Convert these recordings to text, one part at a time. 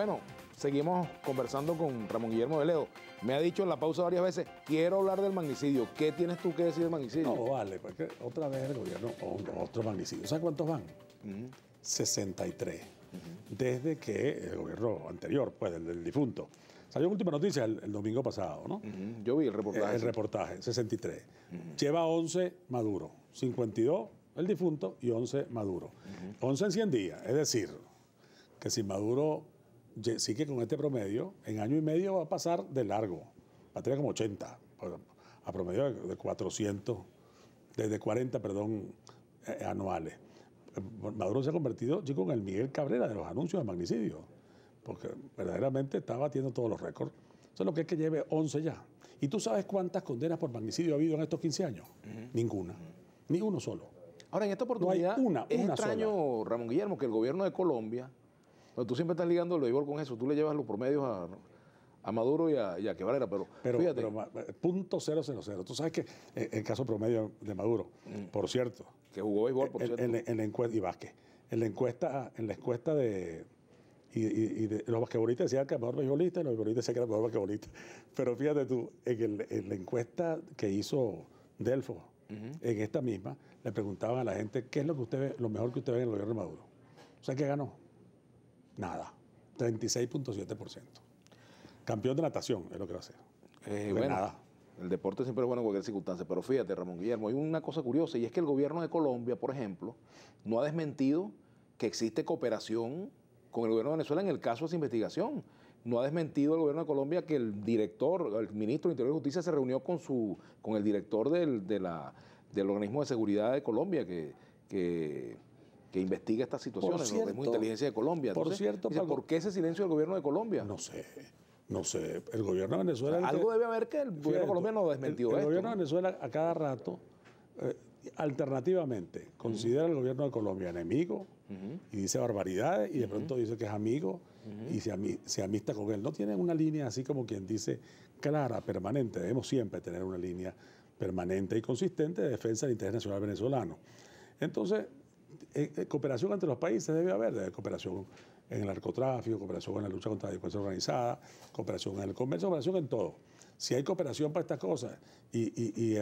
Bueno, seguimos conversando con Ramón Guillermo Veledo. Me ha dicho en la pausa varias veces, quiero hablar del magnicidio. ¿Qué tienes tú que decir del magnicidio? No, vale, porque otra vez el gobierno, otro magnicidio. ¿Sabes cuántos van? 63. Desde que el gobierno anterior, pues, el del difunto. Salió última noticia el, domingo pasado, ¿no? Yo vi el reportaje. Eh, el, reportaje, 63. Lleva 11 Maduro, 52 el difunto y 11 Maduro. 11 en 100 días. Es decir, que si Maduro sí que con este promedio, en año y medio va a pasar de largo, va a tener como 80, a promedio de 400, desde 40, perdón, eh, eh, anuales. Eh, Maduro se ha convertido, chico, en el Miguel Cabrera de los anuncios de magnicidio, porque verdaderamente está batiendo todos los récords. solo que es que lleve 11 ya. ¿Y tú sabes cuántas condenas por magnicidio ha habido en estos 15 años? Ninguna, ni uno solo. Ahora, en esta oportunidad, una, es extraño, Ramón Guillermo, que el gobierno de Colombia pero tú siempre estás ligando el béisbol con eso. Tú le llevas los promedios a, Maduro y a, y a pero, fíjate. punto cero cero cero. Tú sabes que eh, el caso promedio de Maduro, mm. por cierto. Que jugó béisbol, por cierto. En, la encuesta, y Vázquez. En la encuesta, en la encuesta de. Y, de, los basquetbolistas decían que era mejor beisbolista y los béisbolistas decían que era mejor basquetbolista. Pero fíjate tú, en, la encuesta que hizo Delfo, en esta misma, le preguntaban a la gente qué es lo que lo mejor que usted ve en el gobierno de Maduro. O sea, ¿qué ganó. Nada. 36.7%. Campeón de natación, es lo que va a ser. Eh, nada. El deporte siempre es bueno en cualquier circunstancia, pero fíjate, Ramón Guillermo, hay una cosa curiosa y es que el gobierno de Colombia, por ejemplo, no ha desmentido que existe cooperación con el gobierno de Venezuela en el caso de esa investigación. No ha desmentido el gobierno de Colombia que el director, el ministro del Interior y Justicia se reunió con, su, con el director del, de del organismo de seguridad de Colombia, que que investiga esta situación, cierto, de inteligencia de Colombia. por cierto, ¿por qué ese silencio del gobierno de Colombia? No sé. No sé, el gobierno de Venezuela. algo debe haber que el gobierno desmentió. El, gobierno de Venezuela a cada rato, eh, alternativamente, considera al gobierno de Colombia enemigo y dice barbaridades y de pronto dice que es amigo y se, se, amista con él. No tiene una línea así como quien dice clara, permanente. Debemos siempre tener una línea permanente y consistente de defensa del interés nacional venezolano. Entonces, eh, eh, cooperación entre los países debe haber, haber cooperación en el narcotráfico, cooperación en la lucha contra la delincuencia organizada, cooperación en el comercio, cooperación en todo. Si hay cooperación para estas cosas y, eh,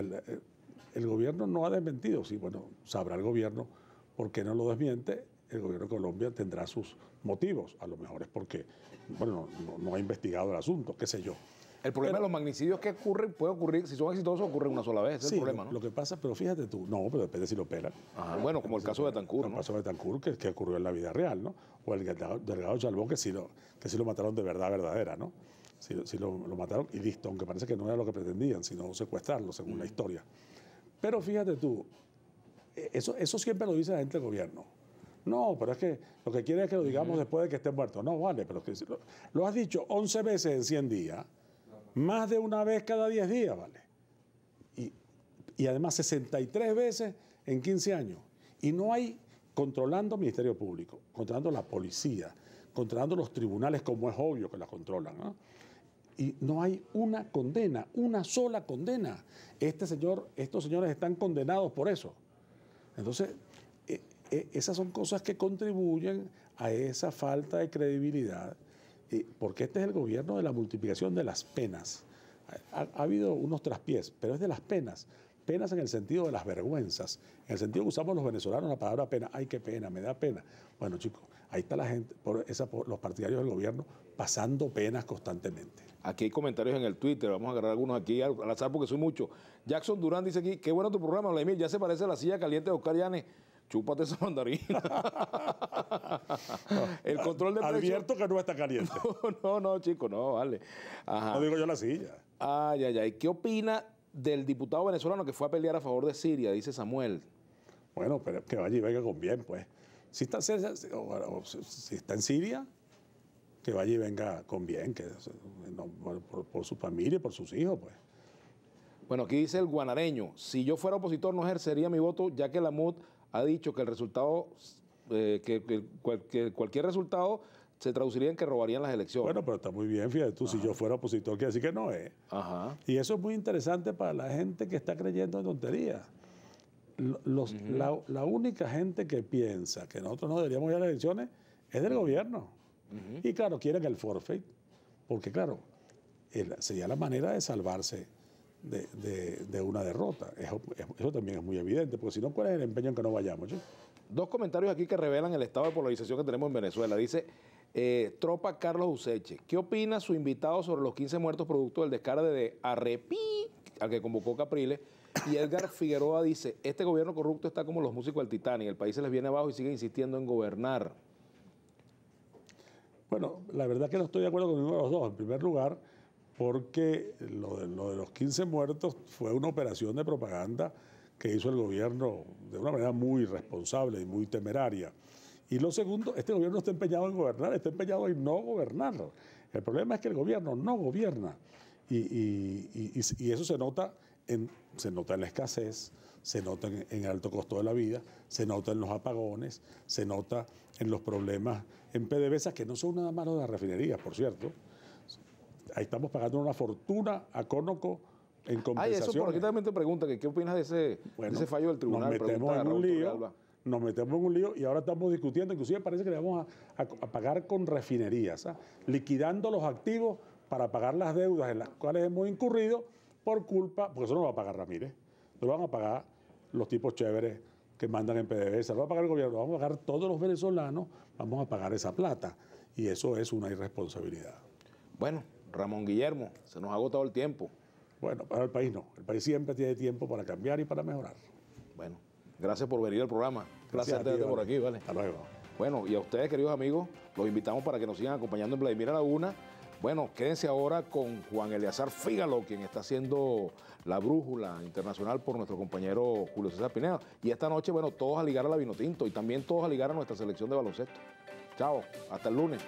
el, gobierno no ha desmentido, sí, bueno, sabrá el gobierno por qué no lo desmiente, el gobierno de Colombia tendrá sus motivos, a lo mejor es porque, bueno, no ha investigado el asunto, qué sé yo. El problema de los magnicidios que ocurren, puede ocurrir, si son exitosos, ocurren una sola vez. Ese es el problema, ¿no? Lo que pasa, pero fíjate tú, no, pero depende si lo operan. bueno, como el caso de Tancur, ¿no? El caso de Tancur, que, que, ocurrió en la vida real, ¿no? O el Delgado Chalbón, que sí lo, que sí lo mataron de verdad, verdadera, ¿no? Sí, lo, mataron y listo, aunque parece que no era lo que pretendían, sino secuestrarlo, según la historia. Pero fíjate tú, e, eso, eso siempre lo dice la gente del gobierno. No, pero es que lo que quiere es que lo digamos después de que esté muerto. No, vale, pero es que lo, lo has dicho 11 veces en 100 días. Más de una vez cada 10 días, ¿vale? Y, además 63 veces en 15 años. Y no hay controlando el Ministerio Público, controlando la policía, controlando los tribunales, como es obvio que la controlan, ¿no? Y no hay una condena, una sola condena. Este señor, estos señores están condenados por eso. Entonces, eh, eh, esas son cosas que contribuyen a esa falta de credibilidad porque este es el gobierno de la multiplicación de las penas. Ha, habido unos traspiés, pero es de las penas. Penas en el sentido de las vergüenzas, en el sentido que usamos los venezolanos la palabra pena. Ay, qué pena, me da pena. Bueno, chicos, ahí está la gente, por los partidarios del gobierno pasando penas constantemente. Aquí hay comentarios en el Twitter, vamos a agarrar algunos aquí al azar porque soy mucho. Jackson Durán dice aquí, qué bueno tu programa, Vladimir, ya se parece a la silla caliente de Oscar chúpate esa mandarina. el control de precio. Advierto que no está caliente. No, no, chico, no, vale. No digo yo la silla. Ay, ay, ay. qué opina del diputado venezolano que fue a pelear a favor de Siria, dice Samuel? Bueno, pero que vaya y venga con bien, pues. Si está, en Siria, que vaya y venga con bien, que por, su familia, y por sus hijos, pues. Bueno, aquí dice el guanareño, si yo fuera opositor no ejercería mi voto, ya que la MUD ha dicho que el resultado, eh, que, cualquier resultado se traduciría en que robarían las elecciones. Bueno, pero está muy bien, fíjate tú, si yo fuera opositor, quiere decir que no es. ¿eh? Ajá. Y eso es muy interesante para la gente que está creyendo en tonterías. Los, la, única gente que piensa que nosotros no deberíamos ir a las elecciones es del gobierno. Y claro, quieren el forfeit, porque claro, sería la manera de salvarse de, de, una derrota. Eso, también es muy evidente, porque si no, ¿cuál es el empeño en que no vayamos? Dos comentarios aquí que revelan el estado de polarización que tenemos en Venezuela. Dice eh, Tropa Carlos Useche, ¿qué opina su invitado sobre los 15 muertos producto del descargue de Arrepí, al que convocó Capriles? Y Edgar Figueroa dice, este gobierno corrupto está como los músicos del Titanic, el país se les viene abajo y sigue insistiendo en gobernar. Bueno, la verdad que no estoy de acuerdo con ninguno de los dos. En primer lugar, porque lo de, los 15 muertos fue una operación de propaganda que hizo el gobierno de una manera muy responsable y muy temeraria. Y lo segundo, este gobierno está empeñado en gobernar, está empeñado en no gobernar. El problema es que el gobierno no gobierna. Y, eso se nota, en, se nota en la escasez, se nota en, el alto costo de la vida, se nota en los apagones, se nota en los problemas en PDVSA, que no son nada más de las refinerías, por cierto, Ahí estamos pagando una fortuna a Conoco en compensación. Ah, Ay, eso por también te pregunta que qué opinas de ese, fallo del tribunal. Nos metemos en un lío, nos metemos en un lío y ahora estamos discutiendo, inclusive parece que le vamos a, pagar con refinerías, ¿ah? liquidando los activos para pagar las deudas en las cuales hemos incurrido por culpa, porque eso no lo va a pagar Ramírez, no lo van a pagar los tipos chéveres que mandan en PDVSA, lo va a pagar el gobierno, lo vamos a pagar todos los venezolanos, vamos a pagar esa plata y eso es una irresponsabilidad. Bueno, Ramón Guillermo, se nos ha agotado el tiempo. Bueno, para el país no. El país siempre tiene tiempo para cambiar y para mejorar. Bueno, gracias por venir al programa. Gracias, a ti, por aquí, ¿vale? Hasta luego. Bueno, y a ustedes, queridos amigos, los invitamos para que nos sigan acompañando en Vladimir Laguna. Bueno, quédense ahora con Juan Eleazar Fígalo, quien está haciendo la brújula internacional por nuestro compañero Julio César Pineda. Y esta noche, bueno, todos a ligar a la Vinotinto y también todos a ligar a nuestra selección de baloncesto. Chao, hasta el lunes.